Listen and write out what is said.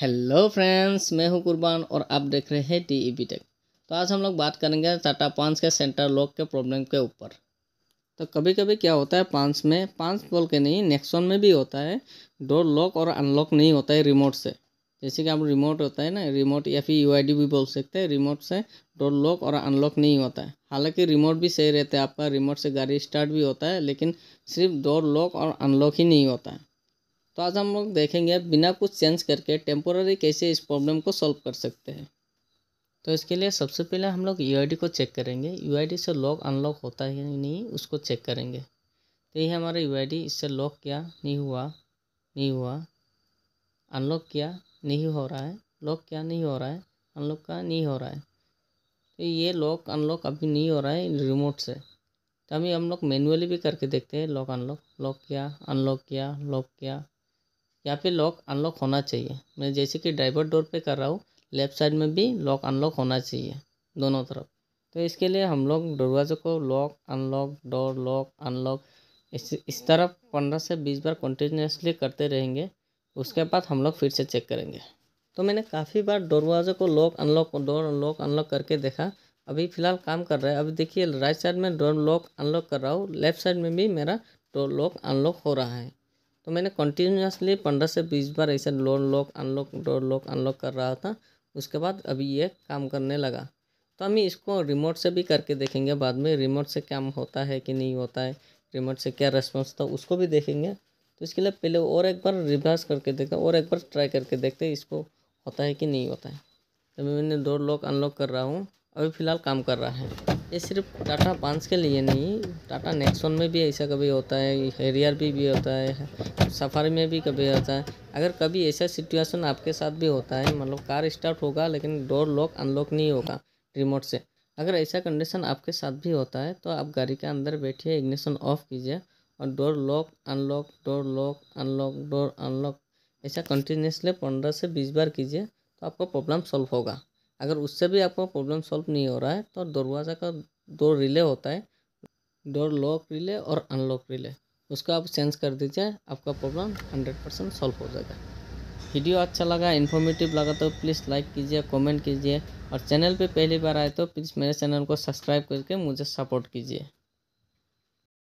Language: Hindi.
हेलो फ्रेंड्स मैं हूं कुर्बान और आप देख रहे हैं टी ई टेक तो आज हम लोग बात करेंगे टाटा पांच के सेंटर लॉक के प्रॉब्लम के ऊपर तो कभी कभी क्या होता है पांच में पांच बोल के नहीं नेक्सॉन में भी होता है डोर लॉक और अनलॉक नहीं होता है रिमोट से जैसे कि आप रिमोट होता है ना रिमोट या फिर यू भी बोल सकते हैं रिमोट से डोर लॉक और अनलॉक नहीं होता है हालांकि रिमोट भी सही रहता है आपका रिमोट से गाड़ी स्टार्ट भी होता है लेकिन सिर्फ डोर लॉक और अनलॉक ही नहीं होता है तो आज हम लोग देखेंगे बिना कुछ चेंज करके टेम्पोररी कैसे इस प्रॉब्लम को सॉल्व कर सकते हैं तो इसके लिए सबसे पहले हम लोग यू को चेक करेंगे यू से लॉक अनलॉक होता है नहीं उसको चेक करेंगे तो ये हमारा यू इससे लॉक किया नहीं हुआ नहीं हुआ अनलॉक किया नहीं हो रहा है लॉक क्या नहीं हो रहा है अनलॉक का नहीं हो रहा है तो ये लॉक अनलॉक अभी नहीं हो रहा है रिमोट से तो अभी हम लोग मैनुअली भी करके देखते हैं लॉक अनलॉक लॉक किया अनलॉक किया लॉक किया यहाँ पे लॉक अनलॉक होना चाहिए मैं जैसे कि ड्राइवर डोर पे कर रहा हूँ लेफ़्ट साइड में भी लॉक अनलॉक होना चाहिए दोनों तरफ तो इसके लिए हम लोग दरवाज़े को lock unlock door lock unlock इस इस तरफ पंद्रह से बीस बार कंटिन्यूसली करते रहेंगे उसके बाद हम लोग फिर से चेक करेंगे तो मैंने काफ़ी बार दरवाजे को lock unlock door lock unlock करके देखा अभी फ़िलहाल काम कर रहा है अभी देखिए राइट साइड में डोर लॉक अनलॉक कर रहा हूँ लेफ्ट साइड में भी मेरा डोर लॉक अनलॉक हो रहा है तो मैंने कंटिन्यूसली पंद्रह से बीस बार ऐसे लोन lock unlock door lock unlock कर रहा था उसके बाद अभी ये काम करने लगा तो हम इसको रिमोट से भी करके देखेंगे बाद में रिमोट से काम होता है कि नहीं होता है रिमोट से क्या रेस्पॉन्स था उसको भी देखेंगे तो इसके लिए पहले और एक बार रिवर्स करके देखते और एक बार ट्राई करके देखते इसको होता है कि नहीं होता है तो मैंने डोर लॉक अनलॉक कर रहा हूँ अभी फ़िलहाल काम कर रहा है ये सिर्फ टाटा पांच के लिए नहीं टाटा नेक्सोन में भी ऐसा कभी होता है हेरियर भी भी होता है सफ़ारी में भी कभी होता है अगर कभी ऐसा सिचुएशन आपके साथ भी होता है मतलब कार स्टार्ट होगा लेकिन डोर लॉक अनलॉक नहीं होगा रिमोट से अगर ऐसा कंडीशन आपके साथ भी होता है तो आप गाड़ी के अंदर बैठिए इग्निशन ऑफ कीजिए और door lock unlock door lock unlock door unlock ऐसा कंटिन्यूसली पंद्रह से बीस बार कीजिए तो आपको प्रॉब्लम सॉल्व होगा अगर उससे भी आपको प्रॉब्लम सॉल्व नहीं हो रहा है तो दरवाज़ा का दो रिले होता है डोर लॉक रिले और अनलॉक रिले उसको आप चेंज कर दीजिए आपका प्रॉब्लम हंड्रेड परसेंट सॉल्व हो जाएगा वीडियो अच्छा लगा इन्फॉर्मेटिव लगा तो प्लीज़ लाइक कीजिए कमेंट कीजिए और चैनल पे पहली बार आए तो प्लीज़ मेरे चैनल को सब्सक्राइब करके मुझे सपोर्ट कीजिए